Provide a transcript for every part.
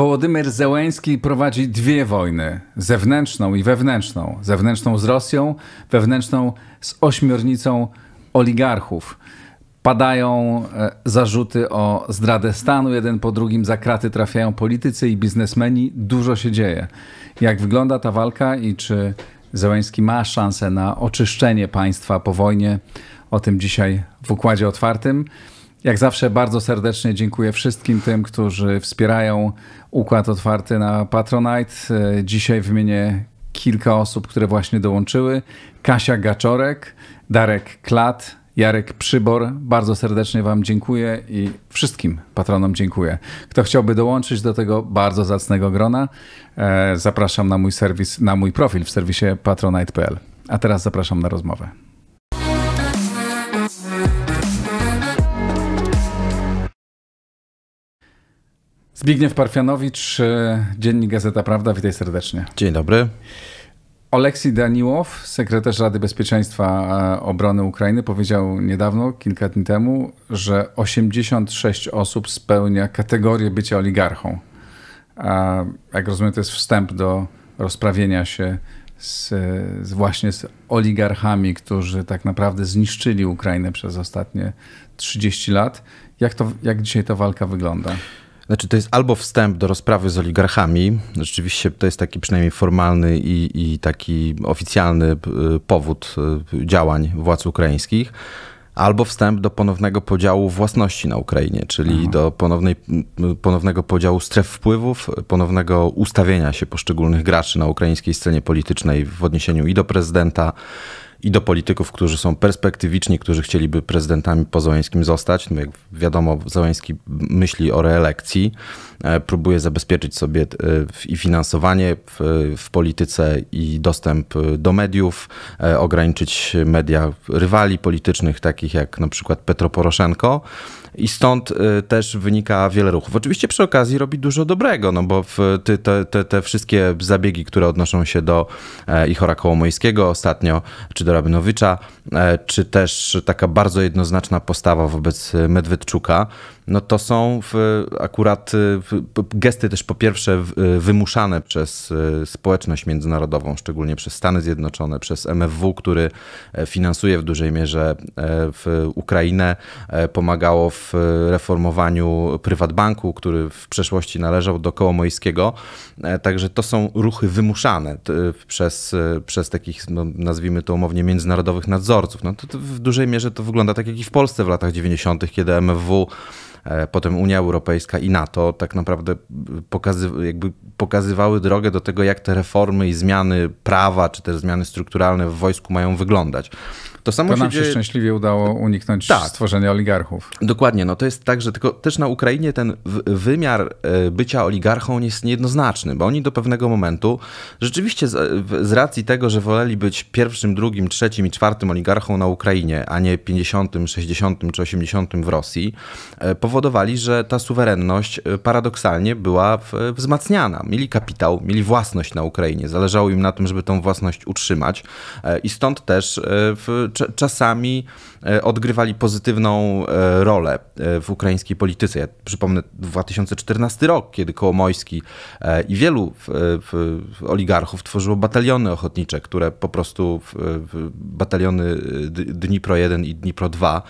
Wołodymyr Zełęński prowadzi dwie wojny: zewnętrzną i wewnętrzną. Zewnętrzną z Rosją, wewnętrzną z ośmiornicą oligarchów. Padają e, zarzuty o zdradę stanu, jeden po drugim za kraty trafiają politycy i biznesmeni. Dużo się dzieje. Jak wygląda ta walka i czy Zełęński ma szansę na oczyszczenie państwa po wojnie? O tym dzisiaj w Układzie Otwartym. Jak zawsze bardzo serdecznie dziękuję wszystkim tym, którzy wspierają Układ Otwarty na Patronite. E, dzisiaj wymienię kilka osób, które właśnie dołączyły. Kasia Gaczorek, Darek Klat, Jarek Przybor. Bardzo serdecznie Wam dziękuję i wszystkim patronom dziękuję. Kto chciałby dołączyć do tego bardzo zacnego grona, e, zapraszam na mój serwis, na mój profil w serwisie patronite.pl. A teraz zapraszam na rozmowę. Zbigniew Parfianowicz, e, Dziennik Gazeta Prawda, witaj serdecznie. Dzień dobry. Oleksij Daniłow, sekretarz Rady Bezpieczeństwa e, Obrony Ukrainy, powiedział niedawno, kilka dni temu, że 86 osób spełnia kategorię bycia oligarchą. A jak rozumiem, to jest wstęp do rozprawienia się z, z właśnie z oligarchami, którzy tak naprawdę zniszczyli Ukrainę przez ostatnie 30 lat. Jak, to, jak dzisiaj ta walka wygląda? Znaczy, to jest albo wstęp do rozprawy z oligarchami. Rzeczywiście to jest taki przynajmniej formalny i, i taki oficjalny e, powód e, działań władz ukraińskich albo wstęp do ponownego podziału własności na Ukrainie, czyli Aha. Mhm. do ponownej, ponownego podziału stref wpływów, ponownego ustawienia się poszczególnych graczy na ukraińskiej scenie politycznej w odniesieniu i do prezydenta, i do polityków, którzy są perspektywiczni, którzy chcieliby prezydentami po Zołańskim zostać. No jak wiadomo, Zołański myśli o reelekcji. E, próbuje zabezpieczyć sobie e, i finansowanie w, w polityce i dostęp e, do mediów, ograniczyć media rywali politycznych, takich jak na przykład Petro Poroszenko. I stąd też wynika wiele ruchów. Oczywiście przy okazji robi dużo dobrego, no bo te, te, te wszystkie zabiegi, które odnoszą się do Ichora Kołomojskiego ostatnio, czy do Rabinowicza, czy też taka bardzo jednoznaczna postawa wobec Medwedczuka, no to są w, akurat y, w, gesty też po pierwsze y, wymuszane przez y, społeczność międzynarodową, szczególnie przez Stany Zjednoczone, przez MFW, który e, finansuje w dużej mierze e, w Ukrainę, e, pomagało w reformowaniu prywatbanku, który w przeszłości należał do Koło Mojskiego Także to są ruchy wymuszane przez, przez takich, no, nazwijmy to umownie, międzynarodowych nadzorców. No to, to w dużej mierze to wygląda tak jak i w Polsce w latach 90., kiedy MFW E, potem Unia Europejska i NATO tak naprawdę pokazy, jakby pokazywały drogę do tego, jak te reformy i zmiany prawa, czy też zmiany strukturalne w wojsku mają wyglądać. To samo to się nam dzieje... się szczęśliwie udało uniknąć tak. stworzenia oligarchów. Dokładnie, no to jest tak, że tylko też na Ukrainie ten wymiar e, bycia oligarchą jest niejednoznaczny, bo oni do pewnego momentu rzeczywiście z, z racji tego, że woleli być pierwszym, drugim, trzecim i czwartym oligarchą na Ukrainie, a nie 50, 60 czy 80 w Rosji, e, powodowali, że ta suwerenność e, paradoksalnie była wzmacniana. Mieli kapitał, mieli własność na Ukrainie, zależało im na tym, żeby tą własność utrzymać i stąd też w czasami E, odgrywali pozytywną e, rolę e, w ukraińskiej polityce. Ja przypomnę 2014 rok, kiedy Kołomojski i wielu oligarchów tworzyło bataliony ochotnicze, które po prostu bataliony dni pro 1 i dni pro 2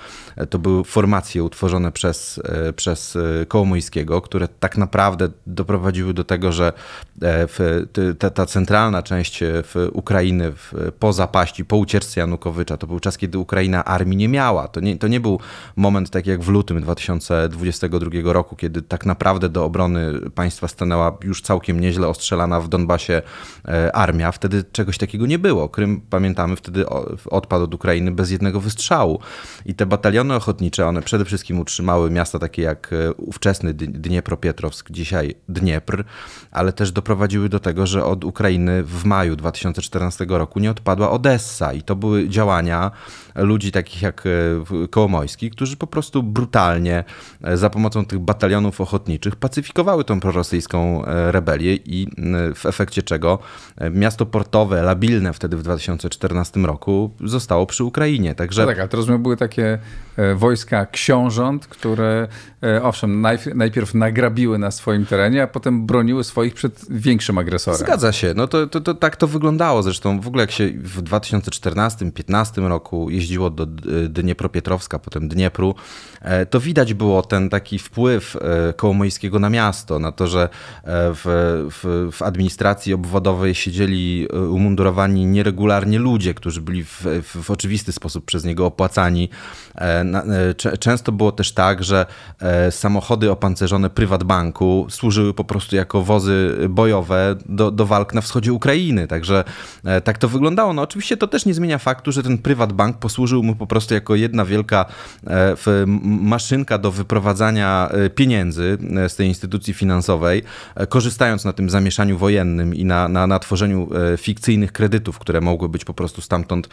to były formacje utworzone przez, przez Kołomojskiego, które tak naprawdę doprowadziły do tego, że w, ta, ta, centralna część Ukrainy w, po zapaści, po ucieczce Janukowycza, to był czas, kiedy Ukraina armii nie miała. To nie, to nie był moment tak jak w lutym 2022 roku, kiedy tak naprawdę do obrony państwa stanęła już całkiem nieźle ostrzelana w Donbasie e, armia. Wtedy czegoś takiego nie było. Krym, pamiętamy, wtedy odpadł od Ukrainy bez jednego wystrzału. I te bataliony ochotnicze, one przede wszystkim utrzymały miasta takie jak e, ówczesny Dniepropietrowsk, dzisiaj Dniepr, ale też doprowadziły do tego, że od Ukrainy w maju 2014 roku nie odpadła Odessa. I to były działania ludzi takich jak jak e, którzy po prostu brutalnie e, za pomocą tych batalionów ochotniczych pacyfikowały tą prorosyjską e, rebelię i w efekcie czego miasto portowe, labilne wtedy w 2014 roku zostało przy Ukrainie. Także... No tak, ale to rozumiem były takie wojska książąt, które owszem, najpierw nagrabiły na swoim terenie, a potem broniły swoich przed większym agresorem. Zgadza się, no to, to, to tak to wyglądało. Zresztą w ogóle jak się w 2014-2015 roku jeździło do Dniepropietrowska, potem Dniepru, e, to widać było ten taki wpływ e, Kołomojskiego na miasto, na to, że e, w, w, w administracji obwodowej siedzieli umundurowani nieregularnie ludzie, którzy byli w, w oczywisty sposób przez niego opłacani. Często było też tak, że samochody opancerzone prywatbanku służyły po prostu jako wozy bojowe do, do walk na wschodzie Ukrainy. Także tak to wyglądało. No oczywiście to też nie zmienia faktu, że ten prywatbank posłużył mu po prostu prostu jako jedna wielka e, maszynka do wyprowadzania e, pieniędzy e, z tej instytucji finansowej, korzystając na tym zamieszaniu wojennym i na, na, na tworzeniu fikcyjnych kredytów, które mogły być po prostu stamtąd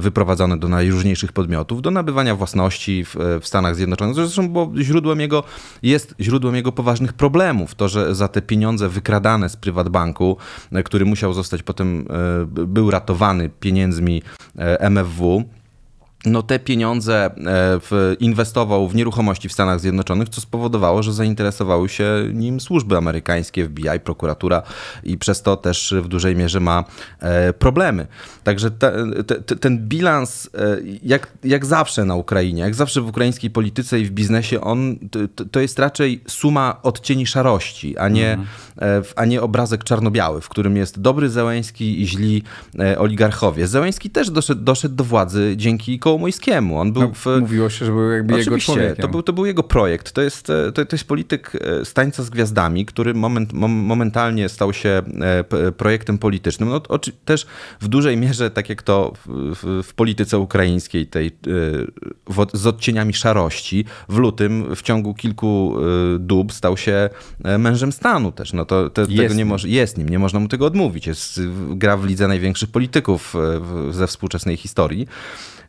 wyprowadzane do najróżniejszych podmiotów, do nabywania własności w, w Stanach Zjednoczonych. Zresztą, bo źródłem jego jest źródłem jego poważnych problemów. To, że za te pieniądze wykradane z prywatbanku, który musiał zostać potem, był ratowany pieniędzmi MFW, no te pieniądze e, w, inwestował w nieruchomości w Stanach Zjednoczonych, co spowodowało, że zainteresowały się nim służby amerykańskie, FBI, prokuratura i przez to też w dużej mierze ma e, problemy. Także te, te, ten bilans, e, jak, jak zawsze na Ukrainie, jak zawsze w ukraińskiej polityce i w biznesie, on to, to jest raczej suma odcieni szarości, a nie, mhm. a nie obrazek czarno-biały, w którym jest dobry Zełęński i źli oligarchowie. Zełęński też doszedł, doszedł do władzy dzięki mojskiemu. On był no, w... Mówiło się, że był jakby Oczywiście, jego człowiekiem. To był, to był jego projekt. To jest, e, to, to jest polityk e, Stańca z Gwiazdami, który moment, momentalnie stał się e, projektem politycznym. No, też w dużej mierze, tak jak to w, w polityce ukraińskiej, tej, w, z odcieniami szarości, w lutym w ciągu kilku dób stał się mężem stanu też. No to, to tego nie jest nim, nie można mu tego odmówić. Jest, gra w lidze największych polityków ze współczesnej historii.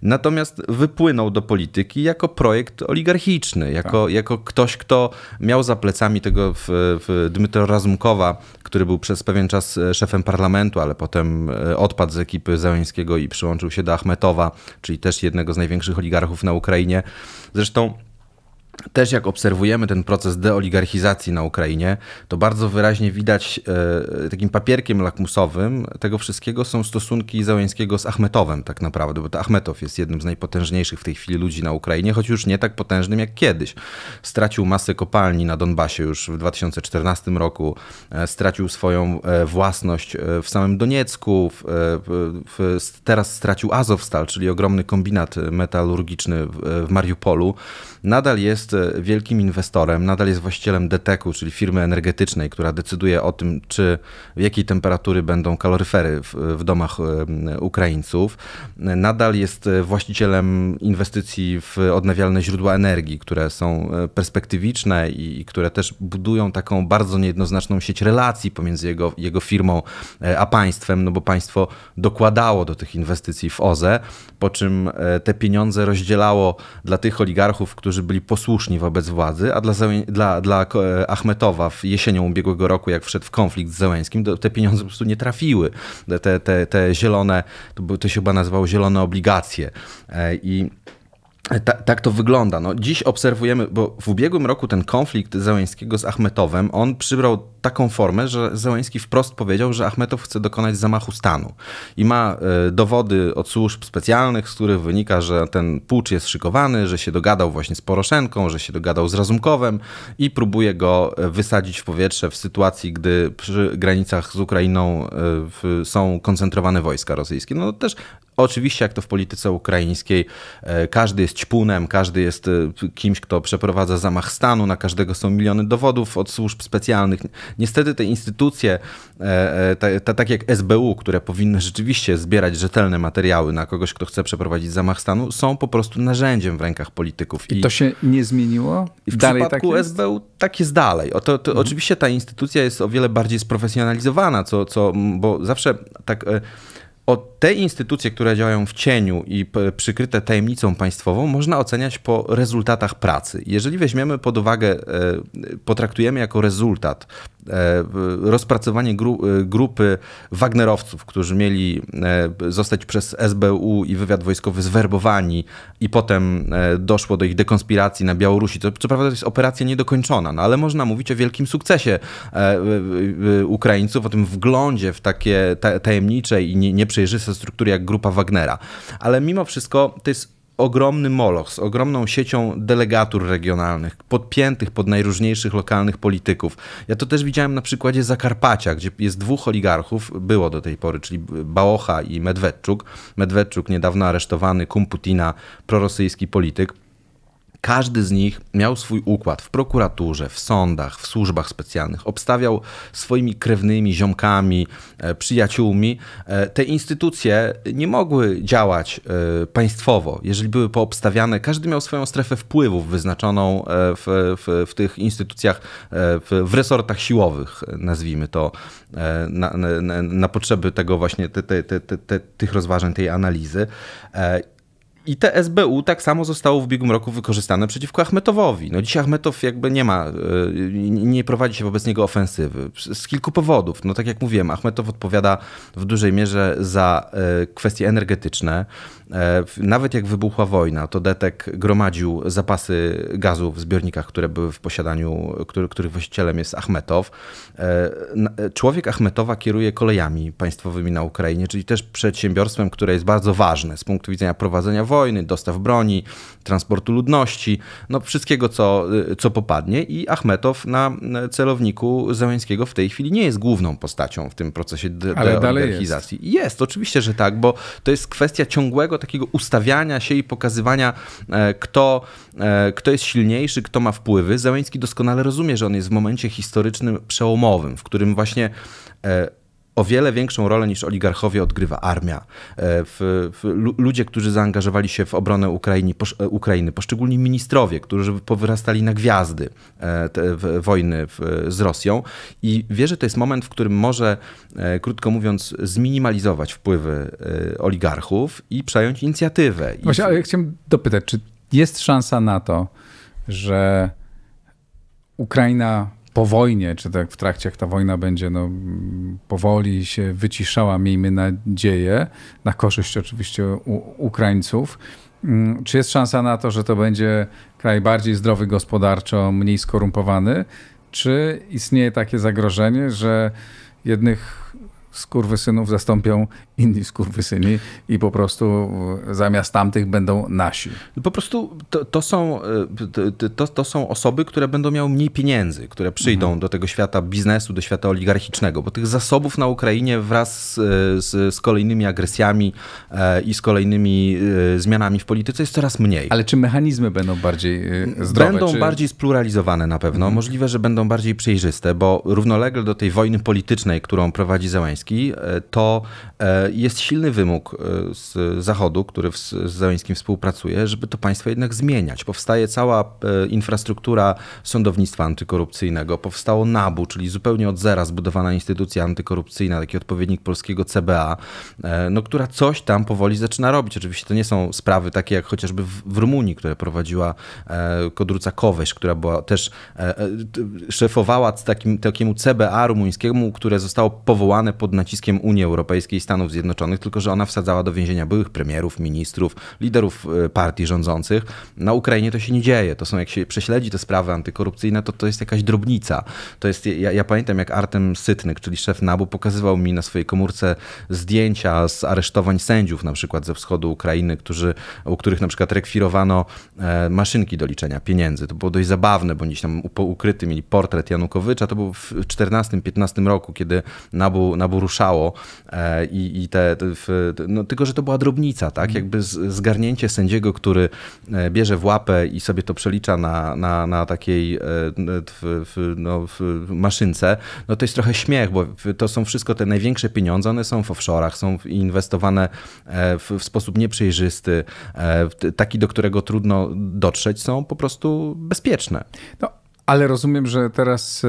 Natomiast natomiast wypłynął do polityki jako projekt oligarchiczny, jako, tak. jako ktoś, kto miał za plecami tego w, w Dmytro Razumkowa, który był przez pewien czas e, szefem parlamentu, ale potem e, odpadł z ekipy Załęskiego i przyłączył się do Achmetowa, czyli też jednego z największych oligarchów na Ukrainie. Zresztą też jak obserwujemy ten proces deoligarchizacji na Ukrainie, to bardzo wyraźnie widać e, takim papierkiem lakmusowym tego wszystkiego są stosunki Załęckiego z Achmetowem tak naprawdę, bo to Achmetow jest jednym z najpotężniejszych w tej chwili ludzi na Ukrainie, choć już nie tak potężnym jak kiedyś. Stracił masę kopalni na Donbasie już w 2014 roku, e, stracił swoją e, własność e, w samym Doniecku, e, w, w, teraz stracił Azowstal, czyli ogromny kombinat e, metalurgiczny w, w Mariupolu. Nadal jest jest wielkim inwestorem, nadal jest właścicielem DTEK-u, czyli firmy energetycznej, która decyduje o tym, czy w jakiej temperatury będą kaloryfery w, w domach Ukraińców. Nadal jest właścicielem inwestycji w odnawialne źródła energii, które są e, perspektywiczne i, i które też budują taką bardzo niejednoznaczną sieć relacji pomiędzy jego, jego firmą e, a państwem, no bo państwo dokładało do tych inwestycji w OZE, po czym e, te pieniądze rozdzielało dla tych oligarchów, którzy byli posłuszni posłuszni wobec władzy, a dla, dla, dla e, Achmetowa w jesienią ubiegłego roku, jak wszedł w konflikt z Zełęskim, te pieniądze po prostu nie trafiły. Te, te, te zielone, to, to się chyba nazywało zielone obligacje. E, I ta, tak to wygląda. No, dziś obserwujemy, bo w ubiegłym roku ten konflikt Zełęńskiego z Achmetowem, on przybrał taką formę, że Zełęński wprost powiedział, że Achmetow chce dokonać zamachu stanu i ma y, dowody od służb specjalnych, z których wynika, że ten pucz jest szykowany, że się dogadał właśnie z Poroszenką, że się dogadał z Razumkowem i próbuje go e, wysadzić w powietrze w sytuacji, gdy przy granicach z Ukrainą y, są koncentrowane wojska rosyjskie. No też Oczywiście, jak to w polityce ukraińskiej, e, każdy jest ćpunem, każdy jest e, kimś, kto przeprowadza zamach stanu, na każdego są miliony dowodów od służb specjalnych. Niestety te instytucje, e, tak jak SBU, które powinny rzeczywiście zbierać rzetelne materiały na kogoś, kto chce przeprowadzić zamach stanu, są po prostu narzędziem w rękach polityków. I, I to się nie zmieniło? W dalej tak przypadku tak SBU tak jest dalej. O to, to mhm. Oczywiście ta instytucja jest o wiele bardziej sprofesjonalizowana, co, co, bo zawsze tak o te instytucje, które działają w cieniu i przykryte tajemnicą państwową, można oceniać po rezultatach pracy. Jeżeli weźmiemy pod uwagę, e, potraktujemy jako rezultat e, rozpracowanie gru e, grupy Wagnerowców, którzy mieli zostać przez SBU i wywiad wojskowy zwerbowani, i potem doszło do ich dekonspiracji na Białorusi. To, co prawda to jest operacja niedokończona, no ale można mówić o wielkim sukcesie Ukraińców, o tym wglądzie w takie tajemnicze i nieprzyjemne przejrzyste struktury jak grupa Wagnera. Ale mimo wszystko to jest ogromny moloch z ogromną siecią delegatur regionalnych, podpiętych pod najróżniejszych lokalnych polityków. Ja to też widziałem na przykładzie Zakarpacia, gdzie jest dwóch oligarchów, było do tej pory, czyli Bałocha i Medwedczuk. Medwedczuk niedawno aresztowany, kum Putina, prorosyjski polityk. Każdy z nich miał swój układ w prokuraturze, w sądach, w służbach specjalnych. Obstawiał swoimi krewnymi, ziomkami, e, przyjaciółmi. E, te instytucje nie mogły działać e, państwowo, jeżeli były poobstawiane. Każdy miał swoją strefę wpływów wyznaczoną w, w, w tych instytucjach, w, w, resortach siłowych, nazwijmy to, na, na, na potrzeby tego właśnie, te, te, te, tych rozważań, tej analizy. I te SBU tak samo zostało w ubiegłym roku wykorzystane przeciwko Achmetowowi. No dzisiaj Achmetow jakby nie ma, e, nie prowadzi się wobec niego ofensywy z kilku powodów. No tak jak mówiłem, Achmetow odpowiada w dużej mierze za e, kwestie energetyczne. E, nawet jak wybuchła wojna, to Detek gromadził zapasy gazu w zbiornikach, które były w posiadaniu, który, których właścicielem jest Achmetow. Człowiek Achmetowa kieruje kolejami państwowymi na Ukrainie, czyli też przedsiębiorstwem, które jest bardzo ważne z punktu widzenia prowadzenia wojny wojny, dostaw broni, transportu ludności, no wszystkiego, co, co popadnie. I Achmetow na celowniku Zełańskiego w tej chwili nie jest główną postacią w tym procesie deoligarchizacji. Jest. jest, oczywiście, że tak, bo to jest kwestia ciągłego takiego ustawiania się i pokazywania, e, kto, e, kto jest silniejszy, kto ma wpływy. Zełański doskonale rozumie, że on jest w momencie historycznym przełomowym, w którym właśnie e, o wiele większą rolę niż oligarchowie odgrywa armia. E, w, w, ludzie, którzy zaangażowali się w obronę Ukrainy, posz, e, Ukrainy poszczególni ministrowie, którzy powyrastali na gwiazdy e, w, wojny z Rosją. I wierzę, że to jest moment, w którym może, krótko mówiąc, zminimalizować wpływy oligarchów i przejąć inicjatywę. Właśnie, ale ja chciałem dopytać, czy jest szansa na to, że Ukraina po wojnie, czy tak w trakcie, jak ta wojna będzie no, powoli się wyciszała, miejmy nadzieję, na korzyść oczywiście Ukraińców. Mm, czy jest szansa na to, że to będzie kraj bardziej zdrowy gospodarczo, mniej skorumpowany? Czy istnieje takie zagrożenie, że jednych skurwysynów zastąpią inni skurwysyni i po prostu e, zamiast tamtych będą nasi. Po prostu to, to są, e, to, to, są osoby, które będą miały mniej pieniędzy, które przyjdą mhm. do tego świata biznesu, do świata oligarchicznego, bo tych zasobów na Ukrainie wraz z, z, z kolejnymi agresjami e, i z kolejnymi zmianami w polityce jest coraz mniej. Ale czy mechanizmy będą bardziej zdrowe? Będą czy... bardziej spluralizowane na pewno. Mhm. Możliwe, że będą bardziej przejrzyste, bo równolegle do tej wojny politycznej, którą prowadzi Zełański, E, to e, jest silny wymóg e, z Zachodu, który z Zeleńskim współpracuje, żeby to państwo jednak zmieniać. Powstaje cała infrastruktura sądownictwa antykorupcyjnego, powstało NABU, czyli zupełnie od zera zbudowana instytucja antykorupcyjna, taki odpowiednik polskiego CBA, no, która coś tam powoli zaczyna robić. Oczywiście to nie są sprawy takie jak chociażby w Rumunii, które prowadziła Kodruca Koweś, która była też szefowała takim, takiemu CBA rumuńskiemu, które zostało powołane pod naciskiem Unii Europejskiej i Stanów Zjednoczonych, tylko że ona wsadzała do więzienia byłych premierów, ministrów, liderów e, partii rządzących. Na Ukrainie to się nie dzieje. To są, jak się prześledzi te sprawy antykorupcyjne, to to jest jakaś drobnica. To jest, ja, ja pamiętam, jak Artem Sytnyk, czyli szef NABU, pokazywał mi na swojej komórce zdjęcia z aresztowań sędziów, na przykład ze wschodu Ukrainy, którzy, u których na przykład rekwirowano e, maszynki do liczenia pieniędzy. To było dość zabawne, bo oni tam ukryty mieli portret Janukowycza. To był w 14-15 roku, kiedy NABU, NABU klubu ruszało e, i, i te, no, tylko, że to była drobnica, tak? Mm. Jakby zgarnięcie sędziego, który e, bierze w łapę i sobie to przelicza na, na, na takiej e, no, maszynce, no to jest trochę śmiech, bo to są wszystko te największe pieniądze, one są w offshore'ach, są inwestowane w, w sposób nieprzejrzysty, taki, do którego trudno dotrzeć, są po prostu bezpieczne. No, ale rozumiem, że teraz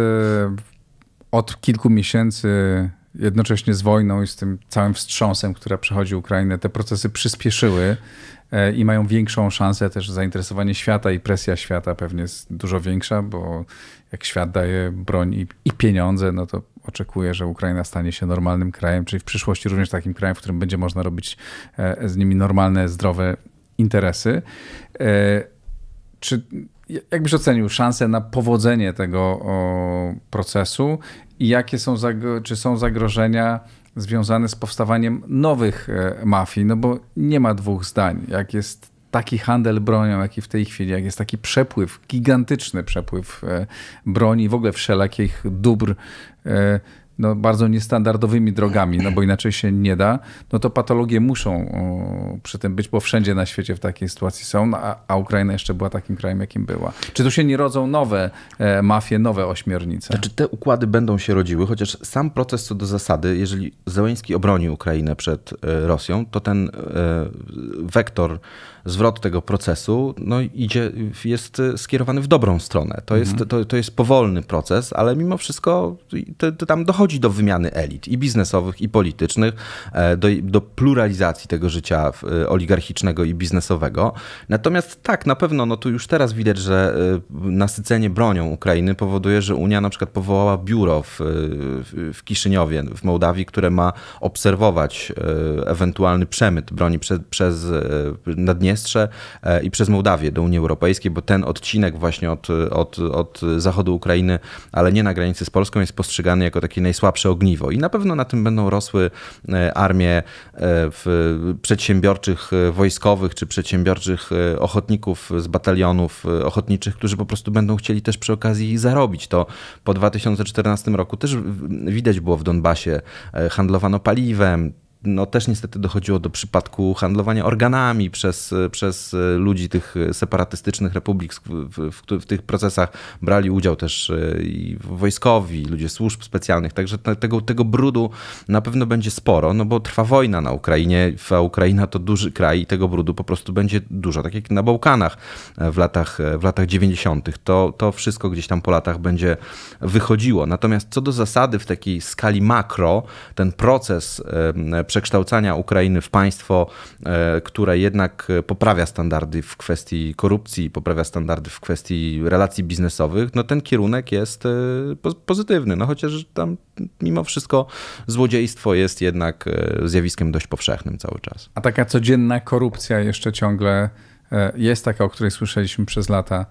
od kilku miesięcy jednocześnie z wojną i z tym całym wstrząsem, który przechodzi Ukrainę, te procesy przyspieszyły e, i mają większą szansę też zainteresowanie świata i presja świata pewnie jest dużo większa, bo jak świat daje broń i, i pieniądze, no to oczekuje, że Ukraina stanie się normalnym krajem, czyli w przyszłości również takim krajem, w którym będzie można robić e, z nimi normalne, zdrowe interesy. E, czy Jakbyś ocenił szanse na powodzenie tego o, procesu i jakie są, czy są zagrożenia związane z powstawaniem nowych e, mafii? No bo nie ma dwóch zdań. Jak jest taki handel bronią, jaki w tej chwili, jak jest taki przepływ, gigantyczny przepływ e, broni, w ogóle wszelakich dóbr e, no, bardzo niestandardowymi drogami, no bo inaczej się nie da, no to patologie muszą przy tym być, bo wszędzie na świecie w takiej sytuacji są, no, a, Ukraina jeszcze była takim krajem, jakim była. Czy tu się nie rodzą nowe e, mafie, nowe ośmiornice? Znaczy te układy będą się rodziły, chociaż sam proces co do zasady, jeżeli Zełenski obroni Ukrainę przed e, Rosją, to ten e, wektor zwrot tego procesu no, idzie, jest skierowany w dobrą stronę. To, mhm. jest, to, to jest powolny proces, ale mimo wszystko to, to tam dochodzi dochodzi do wymiany elit i biznesowych, i politycznych, e, do, do pluralizacji tego życia e, oligarchicznego i biznesowego. Natomiast tak, na pewno, no tu już teraz widać, że e, nasycenie bronią Ukrainy powoduje, że Unia na przykład powołała biuro w, w Kiszyniowie, w Mołdawii, które ma obserwować ewentualny przemyt broni przez, przez Naddniestrze i przez Mołdawię do Unii Europejskiej, bo ten odcinek właśnie od, od, od zachodu Ukrainy, ale nie na granicy z Polską, jest postrzegany jako taki naj najsłabsze ogniwo. I na pewno na tym będą rosły e, armie e, przedsiębiorczych e, wojskowych czy przedsiębiorczych ochotników z batalionów ochotniczych, którzy po prostu będą chcieli też przy okazji zarobić. To po 2014 roku też widać było w Donbasie. Handlowano paliwem, no, też niestety dochodziło do przypadku handlowania organami przez, przez e, ludzi tych e, separatystycznych republik. W, w, w tych procesach brali udział też e, i wojskowi, i ludzie służb specjalnych, także tego, tego brudu na pewno będzie sporo, no bo trwa wojna na Ukrainie, a Ukraina to duży kraj i tego brudu po prostu będzie dużo, tak jak na Bałkanach w latach, w latach 90. To, to wszystko gdzieś tam po latach będzie wychodziło. Natomiast co do zasady w takiej skali makro, ten proces przekształcania Ukrainy w państwo, e, które jednak e, poprawia standardy w kwestii korupcji, poprawia standardy w kwestii relacji biznesowych, no ten kierunek jest e, pozytywny. No chociaż tam mimo wszystko złodziejstwo jest jednak zjawiskiem dość powszechnym cały czas. A taka codzienna korupcja jeszcze ciągle jest taka, o której słyszeliśmy przez lata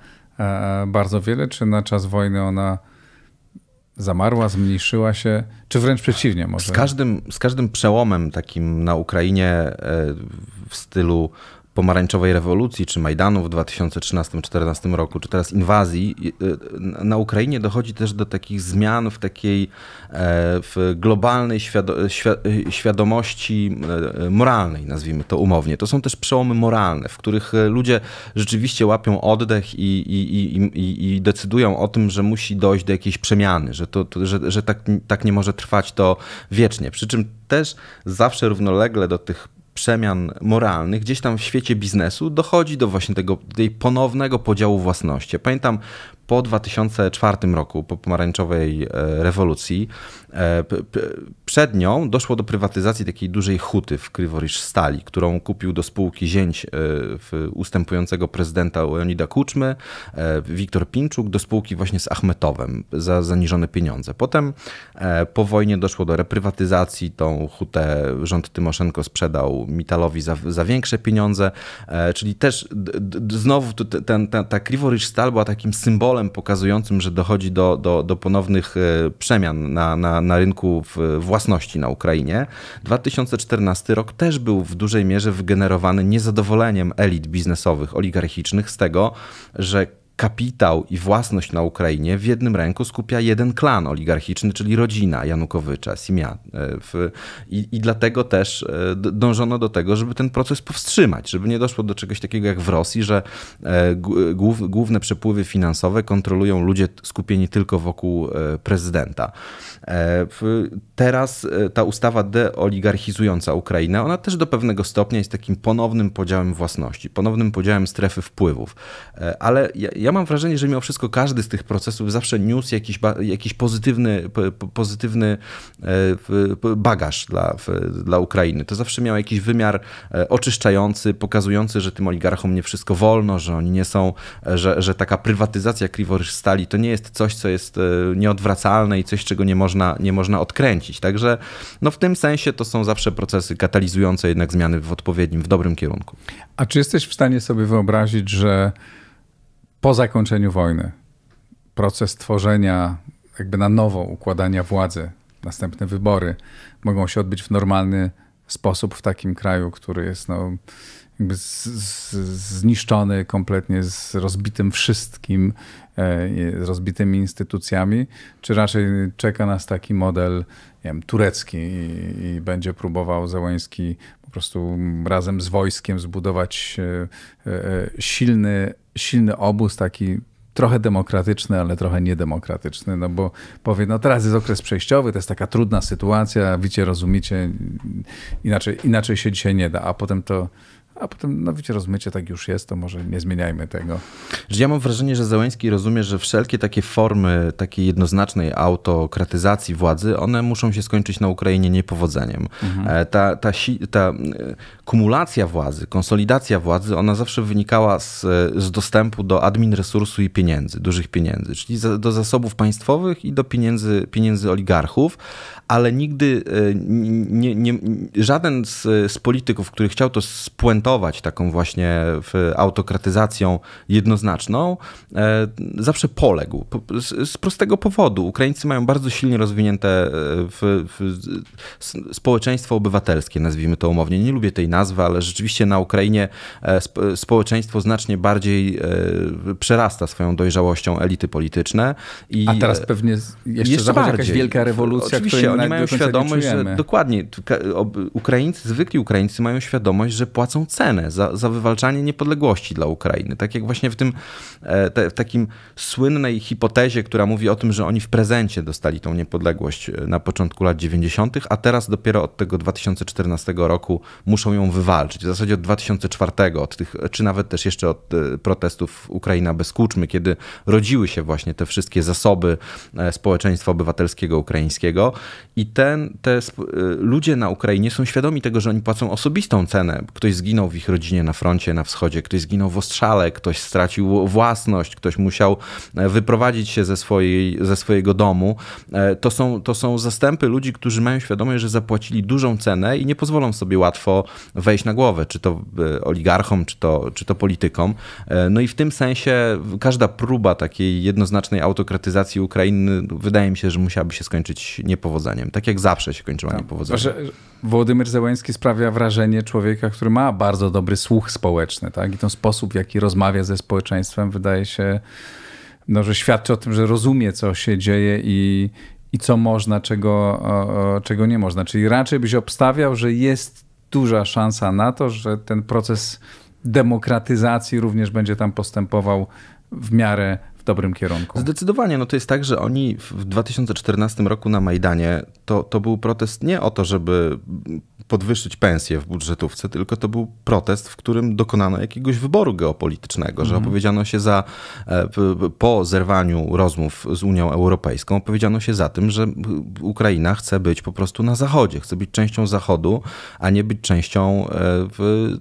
bardzo wiele, czy na czas wojny ona zamarła, zmniejszyła się, czy wręcz przeciwnie może? Z każdym, z każdym przełomem takim na Ukrainie e, w stylu pomarańczowej rewolucji, czy Majdanu w 2013-2014 roku, czy teraz inwazji, y, na Ukrainie dochodzi też do takich zmian w takiej e, w globalnej e, e, świadomości moralnej, nazwijmy to umownie. To są też przełomy moralne, w których ludzie rzeczywiście łapią oddech i, i, i, i decydują o tym, że musi dojść do jakiejś przemiany, że, to, to że, że tak, tak nie może trwać to wiecznie. Przy czym też zawsze równolegle do tych przemian moralnych gdzieś tam w świecie biznesu dochodzi do właśnie tego tej ponownego podziału własności. Pamiętam po 2004 roku, po pomarańczowej e, rewolucji, e, przed nią doszło do prywatyzacji takiej dużej huty w Kryworisz Stali, którą kupił do spółki zięć e, ustępującego prezydenta Leonida Kuczmy, Wiktor Pinczuk, do spółki właśnie z Achmetowem za zaniżone pieniądze. Potem po wojnie doszło do reprywatyzacji, tą hutę rząd Tymoszenko sprzedał Mitalowi za, za większe pieniądze, czyli też znowu ten, ten, ta Kryworisz Stal była takim symbolem symbolem pokazującym, że dochodzi do, do, do ponownych e, przemian na, na, na rynku własności na Ukrainie, 2014 rok też był w dużej mierze wygenerowany niezadowoleniem elit biznesowych, oligarchicznych z tego, że kapitał i własność na Ukrainie w jednym ręku skupia jeden klan oligarchiczny, czyli rodzina Janukowycza, Simia. E, I, I, dlatego też e, dążono do tego, żeby ten proces powstrzymać, żeby nie doszło do czegoś takiego jak w Rosji, że e, główne przepływy finansowe kontrolują ludzie skupieni tylko wokół prezydenta. Teraz ta ustawa deoligarchizująca Ukrainę, ona też do pewnego stopnia jest takim ponownym podziałem własności, ponownym podziałem strefy wpływów. Ale ja, ja mam wrażenie, że mimo wszystko każdy z tych procesów zawsze niósł jakiś, jakiś pozytywny, pozytywny e, bagaż dla, dla Ukrainy. To zawsze miał jakiś wymiar e, oczyszczający, pokazujący, że tym oligarchom nie wszystko wolno, że oni nie są, e, że, że taka prywatyzacja stali to nie jest coś, co jest nieodwracalne i coś, czego nie można, nie można odkręcić. Także no w tym sensie to są zawsze procesy katalizujące jednak zmiany w odpowiednim, w dobrym kierunku. A czy jesteś w stanie sobie wyobrazić, że po zakończeniu wojny proces tworzenia, jakby na nowo układania władzy, następne wybory mogą się odbyć w normalny sposób w takim kraju, który jest no, jakby z, z, zniszczony kompletnie, z rozbitym wszystkim, e, z rozbitymi instytucjami, czy raczej czeka nas taki model nie wiem, turecki i, i będzie próbował Załański po prostu razem z wojskiem zbudować e, e, e silny silny obóz taki trochę demokratyczny, ale trochę niedemokratyczny, no bo powie, no teraz jest okres przejściowy, to jest taka trudna sytuacja, widzicie, rozumiecie, inaczej, inaczej się dzisiaj nie da, a potem to a potem, no wiecie, rozmycie tak już jest, to może nie zmieniajmy tego. Ja mam wrażenie, że Załęski rozumie, że wszelkie takie formy takiej jednoznacznej autokratyzacji władzy, one muszą się skończyć na Ukrainie niepowodzeniem. Mhm. E, ta, ta, ta e, kumulacja władzy, konsolidacja władzy, ona zawsze wynikała z, e, z dostępu do admin resursu i pieniędzy, dużych pieniędzy, czyli za, do zasobów państwowych i do pieniędzy, pieniędzy oligarchów, ale nigdy nie, nie, żaden z, z polityków, który chciał to spuentować, taką właśnie autokratyzacją jednoznaczną, e, zawsze poległ. Z prostego powodu. Ukraińcy mają bardzo silnie rozwinięte e, w, w społeczeństwo obywatelskie, nazwijmy to umownie. Nie lubię tej nazwy, ale rzeczywiście na Ukrainie e, społeczeństwo znacznie bardziej przerasta swoją dojrzałością elity polityczne. I A teraz pewnie jeszcze, jeszcze bardziej. jakaś wielka rewolucja, Oczywiście, oni mają świadomość, że dokładnie, Ukraińcy, zwykli Ukraińcy mają świadomość, że płacą cenę, za, za wywalczanie niepodległości dla Ukrainy. Tak jak właśnie w tym e, te, w takim słynnej hipotezie, która mówi o tym, że oni w prezencie dostali tą niepodległość e, na początku lat 90., a teraz dopiero od tego 2014 roku muszą ją wywalczyć. W zasadzie od 2004, od tych, czy nawet też jeszcze od e, protestów Ukraina bez Kuczmy, kiedy rodziły się właśnie te wszystkie zasoby społeczeństwa obywatelskiego ukraińskiego i ten, te ludzie na Ukrainie są świadomi tego, że oni płacą osobistą cenę. Ktoś zginął zginął w ich rodzinie na froncie, na wschodzie, ktoś zginął w ostrzale, ktoś stracił własność, ktoś musiał e, wyprowadzić się ze, swojej, ze swojego domu. E, to są, to są zastępy ludzi, którzy mają świadomość, że zapłacili dużą cenę i nie pozwolą sobie łatwo wejść na głowę, czy to e, oligarchom, czy to, czy to politykom. No i w tym sensie każda próba takiej jednoznacznej autokratyzacji Ukrainy wydaje mi się, że musiałaby się skończyć niepowodzeniem. Tak jak zawsze się kończyła tak. niepowodzeniem. Proszę, Wołodymyr sprawia wrażenie człowieka, który ma bardzo bardzo dobry słuch społeczny, tak? I ten sposób, w jaki rozmawia ze społeczeństwem, wydaje się, no, że świadczy o tym, że rozumie, co się dzieje i, i co można, czego, czego nie można. Czyli raczej byś obstawiał, że jest duża szansa na to, że ten proces demokratyzacji również będzie tam postępował w miarę w dobrym kierunku. Zdecydowanie, no to jest tak, że oni w 2014 roku na Majdanie to, to był protest nie o to, żeby podwyższyć pensję w budżetówce, tylko to był protest, w którym dokonano jakiegoś wyboru geopolitycznego, że mhm. opowiedziano się za, e, po zerwaniu rozmów z Unią Europejską, opowiedziano się za tym, że Ukraina chce być po prostu na Zachodzie, chce być częścią Zachodu, a nie być częścią e,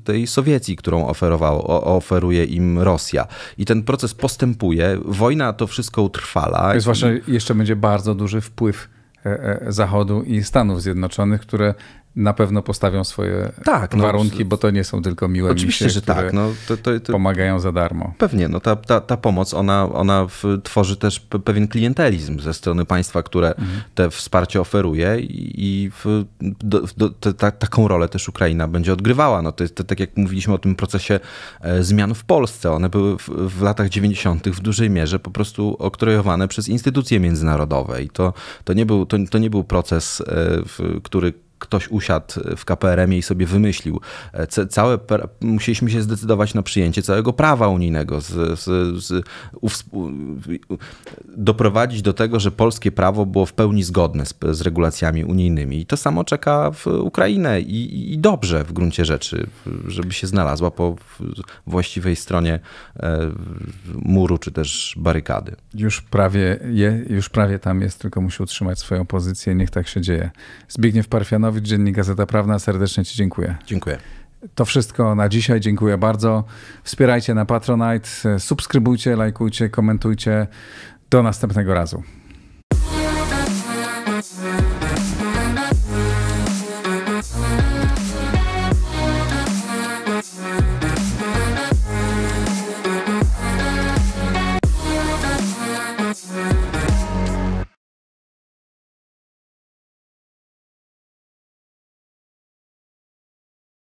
tej Sowiecji, którą oferowało, oferuje im Rosja. I ten proces postępuje, wojna to wszystko utrwala. Zwłaszcza jeszcze będzie bardzo duży wpływ e, Zachodu i Stanów Zjednoczonych, które na pewno postawią swoje tak, no, warunki, bo to nie są tylko miłe oczywiście, że tak. No, to, to, to, pomagają za darmo. Pewnie, no ta, ta, ta pomoc, ona, ona w, tworzy też pewien klientelizm ze strony państwa, które mhm. te wsparcie oferuje i w, do, do, te, ta, taką rolę też Ukraina będzie odgrywała. No to jest to, tak jak mówiliśmy o tym procesie e, zmian w Polsce. One były w, w latach 90. w dużej mierze po prostu oktrojowane przez instytucje międzynarodowe i to, to, nie, był, to, to nie był proces, e, który ktoś usiadł w KPRM-ie i sobie wymyślił. E, całe, musieliśmy się zdecydować na przyjęcie całego prawa unijnego, z, z, z, doprowadzić do tego, że polskie prawo było w pełni zgodne z, z regulacjami unijnymi. I to samo czeka w Ukrainę I, i, dobrze w gruncie rzeczy, żeby się znalazła po właściwej stronie e, muru czy też barykady. Już prawie, je, już prawie tam jest, tylko musi utrzymać swoją pozycję niech tak się dzieje. Zbigniew Parfianowicz Romanowicz, Dziennik Gazeta Prawna. Serdecznie Ci dziękuję. Dziękuję. To wszystko na dzisiaj. Dziękuję bardzo. Wspierajcie na Patronite, subskrybujcie, lajkujcie, komentujcie. Do następnego razu.